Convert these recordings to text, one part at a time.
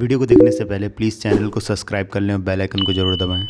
video को देखने से पहले प्लीज़ चैनल को सब्सक्राइब कर लें और बेल आइकन को जरूर दबाएं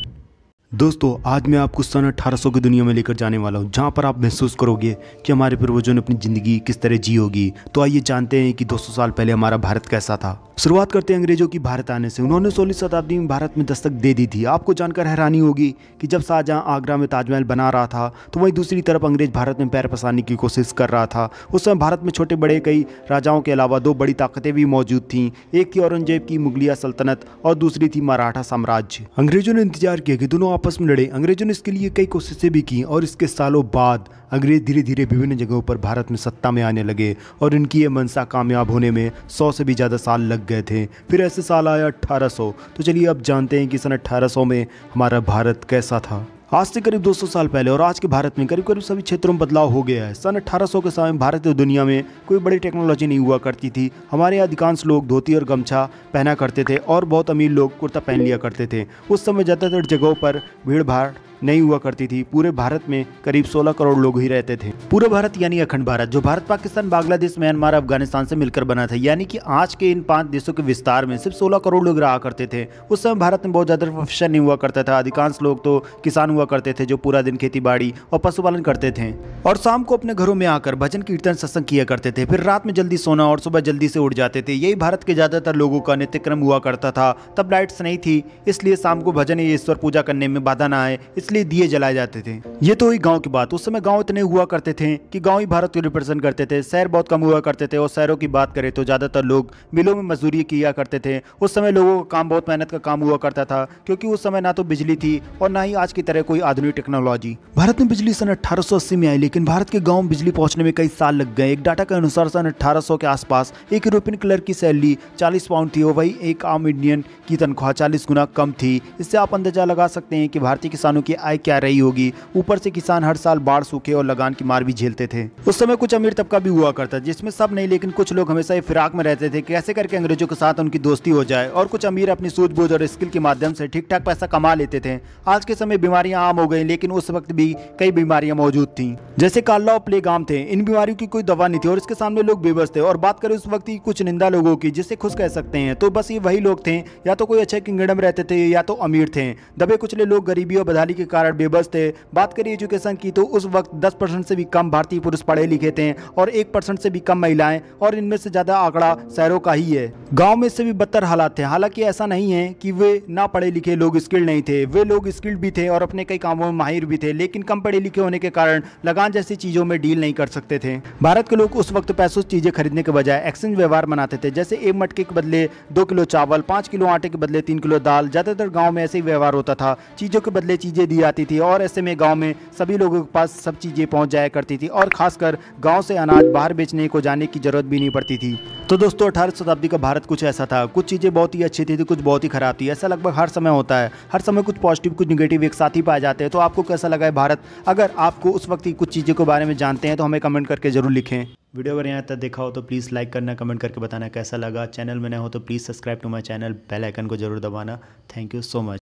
दोस्तों आज मैं आपको सन 1800 की दुनिया में लेकर जाने वाला हूँ जहाँ पर आप महसूस करोगे कि हमारे पूर्वजों ने अपनी ज़िंदगी किस तरह जी होगी तो आइए जानते हैं कि 200 साल पहले हमारा भारत कैसा था शुरुआत करते हैं अंग्रेजों की भारत आने से उन्होंने सोलह शताब्दी में भारत में दस्तक दे दी थी आपको जानकर हैरानी होगी कि जब शाहजहाँ आगरा में ताजमहल बना रहा था तो वहीं दूसरी तरफ अंग्रेज भारत में पैर पसारने की कोशिश कर रहा था उस समय भारत में छोटे बड़े कई राजाओं के अलावा दो बड़ी ताकतें भी मौजूद थीं एक थी औरंगजेब की मुगलिया सल्तनत और दूसरी थी मराठा साम्राज्य अंग्रेजों ने इंतजार किया कि दोनों आपस में लड़े अंग्रेजों ने इसके लिए कई कोशिशें भी की और इसके सालों बाद अंग्रेज धीरे धीरे विभिन्न जगहों पर भारत में सत्ता में आने लगे और इनकी ये मनसा कामयाब होने में सौ से भी ज़्यादा साल लग गए थे फिर ऐसे साल आया 1800 तो चलिए अब जानते हैं कि सन 1800 में हमारा भारत कैसा था आज से करीब 200 साल पहले और आज के भारत में करीब करीब सभी क्षेत्रों में बदलाव हो गया है सन 1800 के समय भारत और दुनिया में कोई बड़ी टेक्नोलॉजी नहीं हुआ करती थी हमारे यहाँ अधिकांश लोग धोती और गमछा पहना करते थे और बहुत अमीर लोग कुर्ता पहन लिया करते थे उस समय ज़्यादातर जगहों पर भीड़ भाड़ नहीं हुआ करती थी पूरे भारत में करीब 16 करोड़ लोग ही रहते थे पूरा भारत यानी अखंड भारत जो भारत पाकिस्तान बांग्लादेश म्यांमार अफगानिस्तान से मिलकर बना था यानी कि आज के इन पांच देशों के विस्तार में सिर्फ सोलह करोड़ लोग रहा करते थे उस समय भारत में बहुत ज़्यादा प्रोफेशन नहीं हुआ करता था अधिकांश लोग तो किसान हुआ करते थे जो पूरा दिन खेती बाड़ी और पशुपालन करते थे और शाम को अपने घरों में आकर भजन कीर्तन सत्संग किया करते थे फिर रात में जल्दी सोना और सुबह जल्दी से उठ जाते थे यही भारत के ज़्यादातर लोगों का नित्यक्रम हुआ करता था तब लाइट्स नहीं थी इसलिए शाम को भजन ईश्वर पूजा करने में बाधा ना आए इसलिए दिए जलाए जाते थे ये तो हुई गाँव की बात उस समय गाँव इतने हुआ करते थे कि गाँव ही भारत को रिप्रेजेंट करते थे शहर बहुत कम हुआ करते थे और शहरों की बात करें तो ज़्यादातर लोग मिलों में मजदूरी किया करते थे उस समय लोगों का काम बहुत मेहनत का काम हुआ करता था क्योंकि उस समय ना तो बिजली थी और ना ही आज की तरह कोई आधुनिक टेक्नोलॉजी भारत में बिजली सन अठारह में आई लेकिन भारत के गाँव बिजली पहुंचने में कई साल लग गए एक डाटा के अनुसार सन अठारह के आसपास एक यूरोपियन क्लर्क की सैलरी चालीस पाउंड थी वही एक आम इंडियन की तनख्वाह चालीस गुना कम थी इससे आप अंदाजा लगा सकते हैं कि भारतीय किसानों की आय क्या रही होगी ऊपर से किसान हर साल बाढ़ सूखे और लगान की मार भी झेलते थे उस समय कुछ अमीर तबका भी हुआ करता जिसमें सब नहीं लेकिन कुछ लोग हमेशा फिराक में रहते थे कैसे करके अंग्रेजों के साथ उनकी दोस्ती हो जाए और कुछ अमीर अपनी सूझबूझ और स्किल के माध्यम से ठीक ठाक पैसा कमा लेते थे आज के समय बीमारियां आम हो गई लेकिन उस वक्त भी कई बीमारियां मौजूद थी जैसे काला और प्लेग आम थे इन बीमारियों की कोई दवा नहीं थी और इसके सामने लोग बेबस थे और बात करें उस वक्त की कुछ निंदा लोगों की जिसे खुश कह सकते हैं तो बस ये वही लोग थे या तो कोई अच्छे किंगडम रहते थे या तो अमीर थे दबे कुचले लोग गरीबी और बदहाली के कारण बेबस थे बात करें एजुकेशन की तो उस वक्त दस परसेंट से भी कम भारतीय पुरुष पढ़े लिखे थे और एक परसेंट से भी कम महिलाएं और इनमें से ज़्यादा आंकड़ा शहरों का ही है गाँव में से भी बदतर हालात थे हालांकि ऐसा नहीं है कि वे ना पढ़े लिखे लोग स्किल्ड नहीं थे वे लोग स्किल्ड भी थे और अपने कई कामों में माहिर भी थे लेकिन कम पढ़े लिखे होने के कारण लगान जैसी चीज़ों में डील नहीं कर सकते थे भारत के लोग उस वक्त पैसों चीज़ें खरीदने के बजाय एक्सचेंज व्यवहार मनाते थे जैसे एक मटके के बदले दो किलो चावल पाँच किलो आटे के बदले तीन किलो दाल ज़्यादातर गाँव में ऐसे ही व्यवहार होता था चीज़ों के बदले चीज़ें दी जाती थी और ऐसे में गांव में सभी लोगों के पास सब चीज़ें पहुंच जाया करती थी और खासकर गांव से अनाज बाहर बेचने को जाने की ज़रूरत भी नहीं पड़ती थी तो दोस्तों अठारह शताब्दी का भारत कुछ ऐसा था कुछ चीज़ें बहुत ही अच्छी थी तो कुछ बहुत ही ख़राब थी ऐसा लगभग हर समय होता है हर समय कुछ पॉजिटिव कुछ निगेटिव एक साथ ही पाए जाते हैं तो आपको कैसा लगा है भारत अगर आपको उस वक्त की कुछ चीज़ों के बारे में जानते हैं तो हमें कमेंट करके ज़रूर लिखें वीडियो अगर यहाँ तक देखा हो तो प्लीज़ लाइक करना कमेंट करके बताना कैसा लगा चैनल में नए हो तो please subscribe to my channel bell icon को जरूर दबाना थैंक यू सो मच